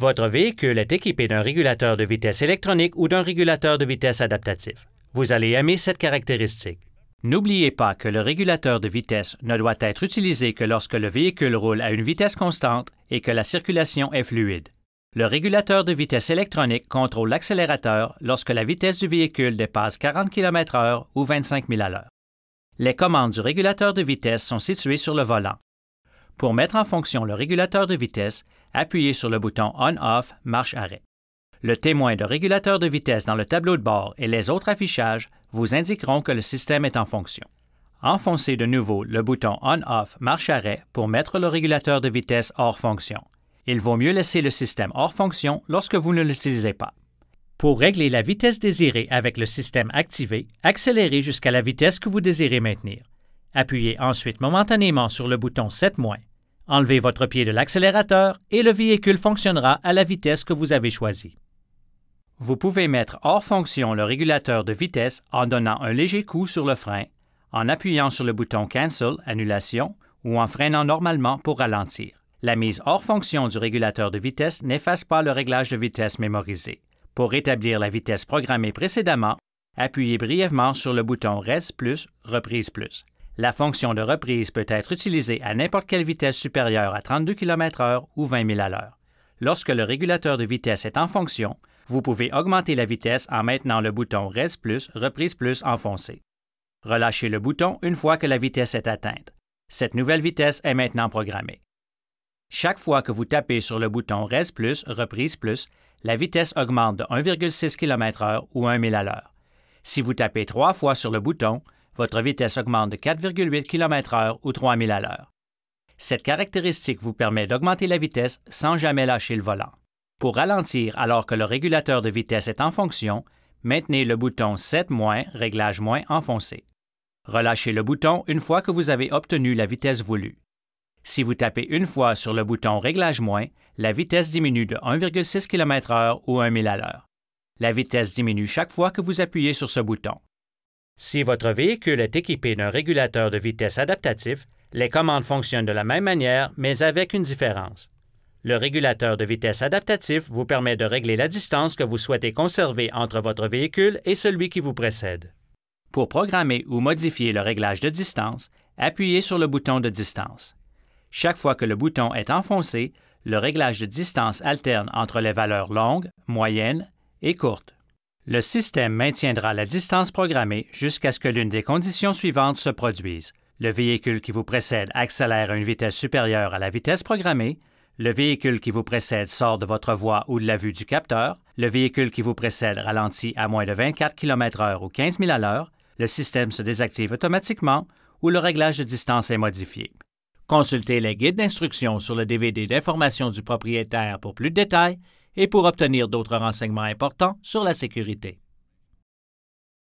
Votre véhicule est équipé d'un régulateur de vitesse électronique ou d'un régulateur de vitesse adaptatif. Vous allez aimer cette caractéristique. N'oubliez pas que le régulateur de vitesse ne doit être utilisé que lorsque le véhicule roule à une vitesse constante et que la circulation est fluide. Le régulateur de vitesse électronique contrôle l'accélérateur lorsque la vitesse du véhicule dépasse 40 km/h ou 25 000 à l'heure. Les commandes du régulateur de vitesse sont situées sur le volant. Pour mettre en fonction le régulateur de vitesse, appuyez sur le bouton On-Off marche-arrêt. Le témoin de régulateur de vitesse dans le tableau de bord et les autres affichages vous indiqueront que le système est en fonction. Enfoncez de nouveau le bouton On-Off marche-arrêt pour mettre le régulateur de vitesse hors fonction. Il vaut mieux laisser le système hors fonction lorsque vous ne l'utilisez pas. Pour régler la vitesse désirée avec le système activé, accélérez jusqu'à la vitesse que vous désirez maintenir. Appuyez ensuite momentanément sur le bouton 7- Enlevez votre pied de l'accélérateur et le véhicule fonctionnera à la vitesse que vous avez choisie. Vous pouvez mettre hors fonction le régulateur de vitesse en donnant un léger coup sur le frein, en appuyant sur le bouton Cancel, annulation, ou en freinant normalement pour ralentir. La mise hors fonction du régulateur de vitesse n'efface pas le réglage de vitesse mémorisé. Pour rétablir la vitesse programmée précédemment, appuyez brièvement sur le bouton Res plus, Reprise plus. La fonction de reprise peut être utilisée à n'importe quelle vitesse supérieure à 32 km/h ou 20 000 à l'heure. Lorsque le régulateur de vitesse est en fonction, vous pouvez augmenter la vitesse en maintenant le bouton Reste plus, Reprise plus enfoncé. Relâchez le bouton une fois que la vitesse est atteinte. Cette nouvelle vitesse est maintenant programmée. Chaque fois que vous tapez sur le bouton Reste plus, Reprise plus, la vitesse augmente de 1,6 km/h ou 1 000 à l'heure. Si vous tapez trois fois sur le bouton, votre vitesse augmente de 4,8 km/h ou 3000 à l'heure. Cette caractéristique vous permet d'augmenter la vitesse sans jamais lâcher le volant. Pour ralentir alors que le régulateur de vitesse est en fonction, maintenez le bouton 7 réglage moins enfoncé. Relâchez le bouton une fois que vous avez obtenu la vitesse voulue. Si vous tapez une fois sur le bouton réglage moins, la vitesse diminue de 1,6 km/h ou 1000 à l'heure. La vitesse diminue chaque fois que vous appuyez sur ce bouton. Si votre véhicule est équipé d'un régulateur de vitesse adaptatif, les commandes fonctionnent de la même manière, mais avec une différence. Le régulateur de vitesse adaptatif vous permet de régler la distance que vous souhaitez conserver entre votre véhicule et celui qui vous précède. Pour programmer ou modifier le réglage de distance, appuyez sur le bouton de distance. Chaque fois que le bouton est enfoncé, le réglage de distance alterne entre les valeurs longues, moyenne et courtes. Le système maintiendra la distance programmée jusqu'à ce que l'une des conditions suivantes se produise. Le véhicule qui vous précède accélère à une vitesse supérieure à la vitesse programmée, le véhicule qui vous précède sort de votre voie ou de la vue du capteur, le véhicule qui vous précède ralentit à moins de 24 km/h ou 15 000 à l'heure, le système se désactive automatiquement ou le réglage de distance est modifié. Consultez les guides d'instruction sur le DVD d'information du propriétaire pour plus de détails et pour obtenir d'autres renseignements importants sur la sécurité.